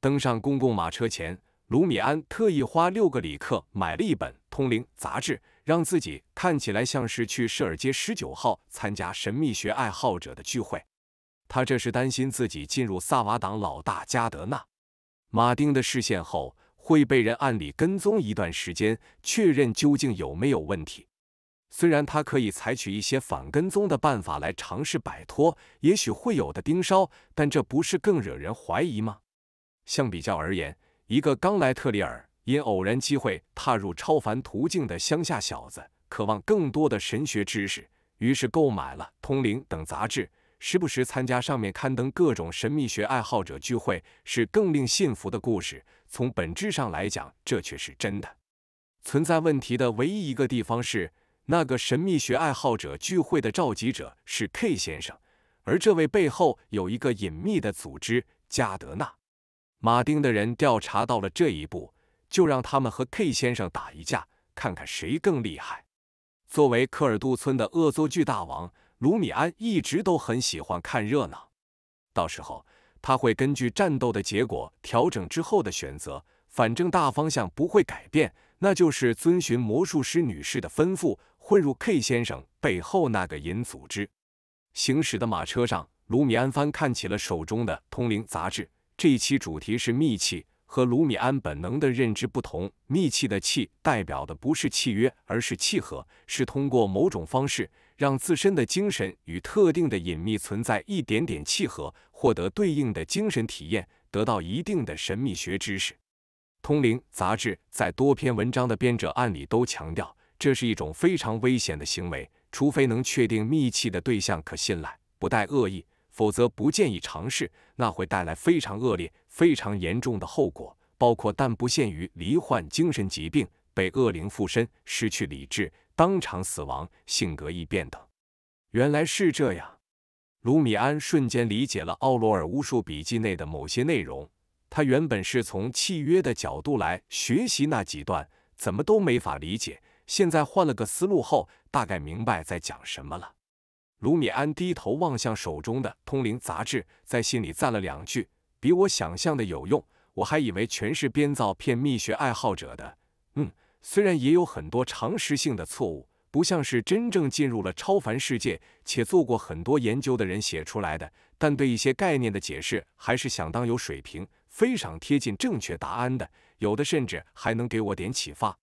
登上公共马车前，卢米安特意花六个里克买了一本通灵杂志，让自己看起来像是去舍尔街十九号参加神秘学爱好者的聚会。他这是担心自己进入萨瓦党老大加德纳·马丁的视线后，会被人暗里跟踪一段时间，确认究竟有没有问题。虽然他可以采取一些反跟踪的办法来尝试摆脱，也许会有的盯梢，但这不是更惹人怀疑吗？相比较而言，一个刚来特里尔因偶然机会踏入超凡途径的乡下小子，渴望更多的神学知识，于是购买了《通灵》等杂志，时不时参加上面刊登各种神秘学爱好者聚会，是更令信服的故事。从本质上来讲，这却是真的。存在问题的唯一一个地方是，那个神秘学爱好者聚会的召集者是 K 先生，而这位背后有一个隐秘的组织——加德纳。马丁的人调查到了这一步，就让他们和 K 先生打一架，看看谁更厉害。作为科尔杜村的恶作剧大王，卢米安一直都很喜欢看热闹。到时候他会根据战斗的结果调整之后的选择，反正大方向不会改变，那就是遵循魔术师女士的吩咐，混入 K 先生背后那个银组织。行驶的马车上，卢米安翻看起了手中的通灵杂志。这一期主题是密契，和卢米安本能的认知不同，密契的契代表的不是契约，而是契合，是通过某种方式让自身的精神与特定的隐秘存在一点点契合，获得对应的精神体验，得到一定的神秘学知识。《通灵》杂志在多篇文章的编者按里都强调，这是一种非常危险的行为，除非能确定密契的对象可信赖，不带恶意。否则不建议尝试，那会带来非常恶劣、非常严重的后果，包括但不限于罹患精神疾病、被恶灵附身、失去理智、当场死亡、性格异变等。原来是这样，卢米安瞬间理解了奥罗尔巫术笔记内的某些内容。他原本是从契约的角度来学习那几段，怎么都没法理解，现在换了个思路后，大概明白在讲什么了。卢米安低头望向手中的通灵杂志，在心里赞了两句：“比我想象的有用，我还以为全是编造骗秘学爱好者的。”嗯，虽然也有很多常识性的错误，不像是真正进入了超凡世界且做过很多研究的人写出来的，但对一些概念的解释还是相当有水平，非常贴近正确答案的。有的甚至还能给我点启发。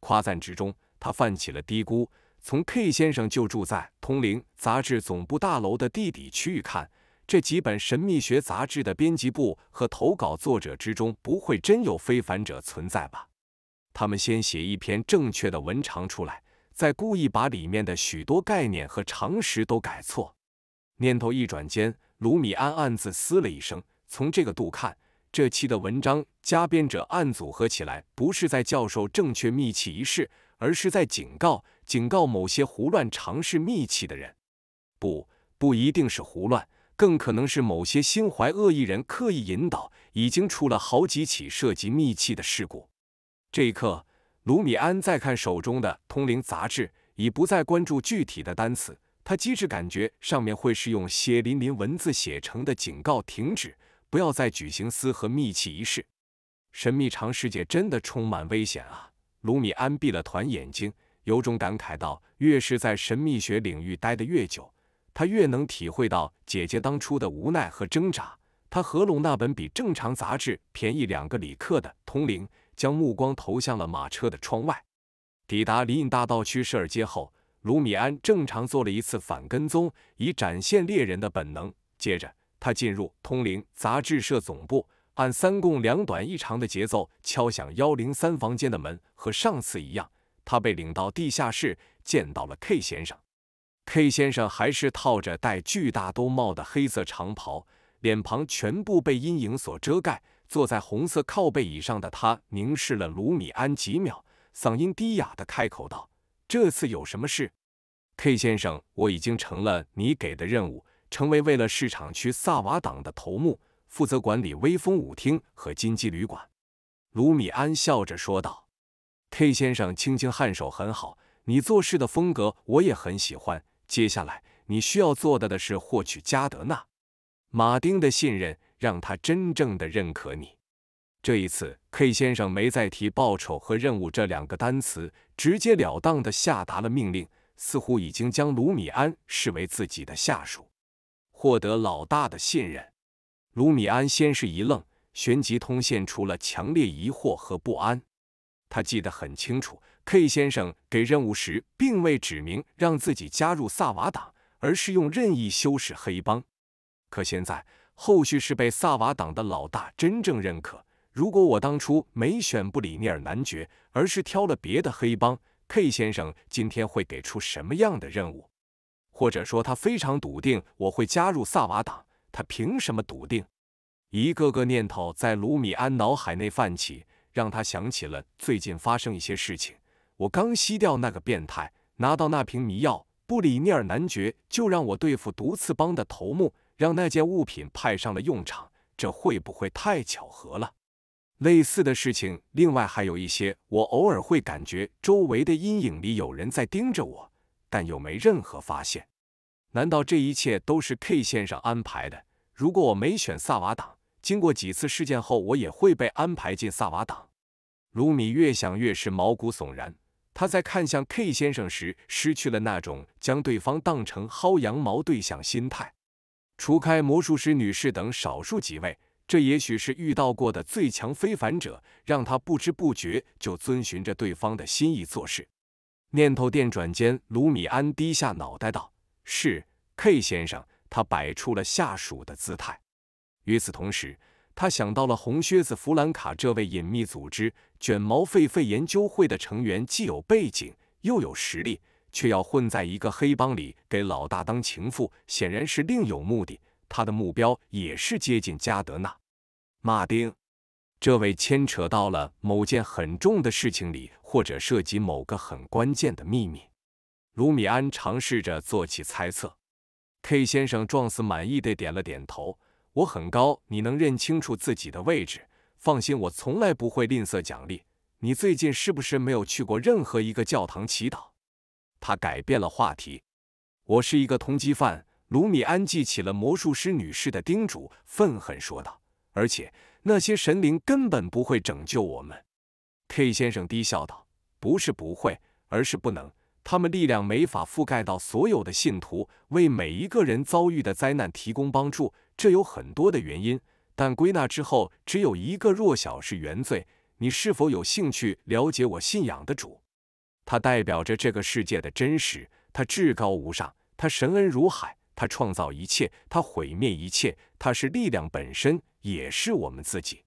夸赞之中，他泛起了嘀咕。从 K 先生就住在《通灵》杂志总部大楼的地底区域看，这几本神秘学杂志的编辑部和投稿作者之中，不会真有非凡者存在吧？他们先写一篇正确的文长出来，再故意把里面的许多概念和常识都改错。念头一转间，卢米安暗自嘶了一声。从这个度看，这期的文章加编者按组合起来，不是在教授正确密器仪式？而是在警告，警告某些胡乱尝试秘器的人。不，不一定是胡乱，更可能是某些心怀恶意人刻意引导。已经出了好几起涉及秘器的事故。这一刻，卢米安再看手中的通灵杂志，已不再关注具体的单词。他机智感觉上面会是用血淋淋文字写成的警告：停止，不要再举行私和秘器仪式。神秘长世界真的充满危险啊！卢米安闭了团眼睛，有种感慨道：“越是在神秘学领域待得越久，他越能体会到姐姐当初的无奈和挣扎。”他合拢那本比正常杂志便宜两个里克的《通灵》，将目光投向了马车的窗外。抵达林荫大道区舍尔街后，卢米安正常做了一次反跟踪，以展现猎人的本能。接着，他进入《通灵》杂志社总部。按三共两短一长的节奏敲响幺零三房间的门，和上次一样，他被领到地下室，见到了 K 先生。K 先生还是套着戴巨大兜帽的黑色长袍，脸庞全部被阴影所遮盖，坐在红色靠背椅上的他凝视了卢米安几秒，嗓音低哑的开口道：“这次有什么事？”K 先生，我已经成了你给的任务，成为为了市场区萨瓦党的头目。负责管理威风舞厅和金鸡旅馆，卢米安笑着说道：“K 先生，轻轻颔首，很好，你做事的风格我也很喜欢。接下来你需要做的的是获取加德纳、马丁的信任，让他真正的认可你。这一次，K 先生没再提报酬和任务这两个单词，直截了当的下达了命令，似乎已经将卢米安视为自己的下属，获得老大的信任。”卢米安先是一愣，旋即通现出了强烈疑惑和不安。他记得很清楚，K 先生给任务时并未指明让自己加入萨瓦党，而是用任意修饰黑帮。可现在，后续是被萨瓦党的老大真正认可。如果我当初没选布里尼尔男爵，而是挑了别的黑帮，K 先生今天会给出什么样的任务？或者说，他非常笃定我会加入萨瓦党？他凭什么笃定？一个个念头在卢米安脑海内泛起，让他想起了最近发生一些事情。我刚吸掉那个变态，拿到那瓶迷药，布里尼尔男爵就让我对付毒刺帮的头目，让那件物品派上了用场。这会不会太巧合了？类似的事情，另外还有一些，我偶尔会感觉周围的阴影里有人在盯着我，但又没任何发现。难道这一切都是 K 先生安排的？如果我没选萨瓦党，经过几次事件后，我也会被安排进萨瓦党。卢米越想越是毛骨悚然。他在看向 K 先生时，失去了那种将对方当成薅羊毛对象心态。除开魔术师女士等少数几位，这也许是遇到过的最强非凡者，让他不知不觉就遵循着对方的心意做事。念头电转间，卢米安低下脑袋道。是 K 先生，他摆出了下属的姿态。与此同时，他想到了红靴子弗兰卡，这位隐秘组织卷毛狒狒研究会的成员，既有背景又有实力，却要混在一个黑帮里给老大当情妇，显然是另有目的。他的目标也是接近加德纳、马丁，这位牵扯到了某件很重的事情里，或者涉及某个很关键的秘密。卢米安尝试着做起猜测，K 先生状似满意地点了点头。我很高，你能认清楚自己的位置。放心，我从来不会吝啬奖励。你最近是不是没有去过任何一个教堂祈祷？他改变了话题。我是一个通缉犯。卢米安记起了魔术师女士的叮嘱，愤恨说道：“而且那些神灵根本不会拯救我们。”K 先生低笑道：“不是不会，而是不能。”他们力量没法覆盖到所有的信徒，为每一个人遭遇的灾难提供帮助，这有很多的原因，但归纳之后只有一个弱小是原罪。你是否有兴趣了解我信仰的主？他代表着这个世界的真实，他至高无上，他神恩如海，他创造一切，他毁灭一切，他是力量本身，也是我们自己。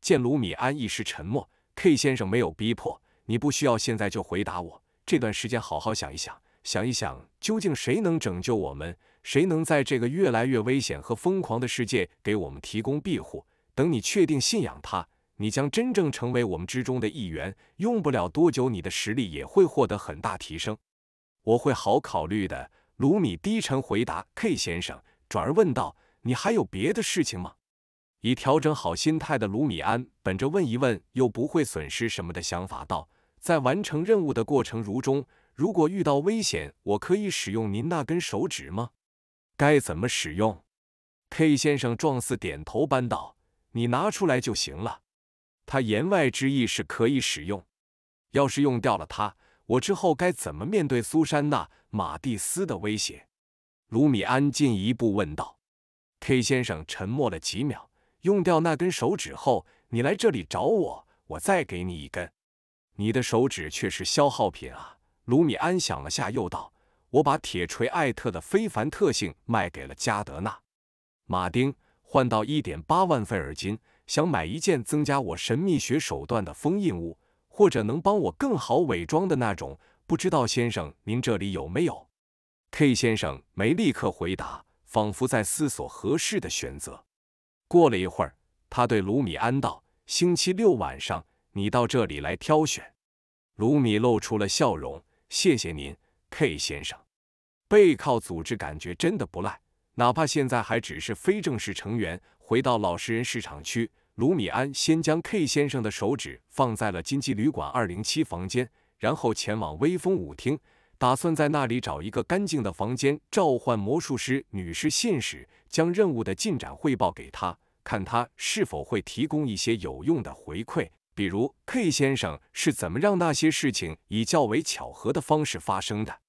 见卢米安一时沉默，K 先生没有逼迫你，不需要现在就回答我。这段时间好好想一想，想一想究竟谁能拯救我们，谁能在这个越来越危险和疯狂的世界给我们提供庇护。等你确定信仰他，你将真正成为我们之中的一员。用不了多久，你的实力也会获得很大提升。我会好考虑的，卢米低沉回答。K 先生转而问道：“你还有别的事情吗？”已调整好心态的卢米安，本着问一问又不会损失什么的想法道。在完成任务的过程如中，如果遇到危险，我可以使用您那根手指吗？该怎么使用？K 先生状似点头般道：“你拿出来就行了。”他言外之意是可以使用。要是用掉了它，我之后该怎么面对苏珊娜·马蒂斯的威胁？卢米安进一步问道。K 先生沉默了几秒，用掉那根手指后，你来这里找我，我再给你一根。你的手指却是消耗品啊！卢米安想了下，又道：“我把铁锤艾特的非凡特性卖给了加德纳，马丁换到一点八万费尔金，想买一件增加我神秘学手段的封印物，或者能帮我更好伪装的那种。不知道先生，您这里有没有？”K 先生没立刻回答，仿佛在思索合适的选择。过了一会儿，他对卢米安道：“星期六晚上。”你到这里来挑选，卢米露出了笑容。谢谢您，K 先生。背靠组织，感觉真的不赖。哪怕现在还只是非正式成员，回到老实人市场区，卢米安先将 K 先生的手指放在了金鸡旅馆2零七房间，然后前往威风舞厅，打算在那里找一个干净的房间，召唤魔术师女士信使，将任务的进展汇报给他，看他是否会提供一些有用的回馈。比如，K 先生是怎么让那些事情以较为巧合的方式发生的？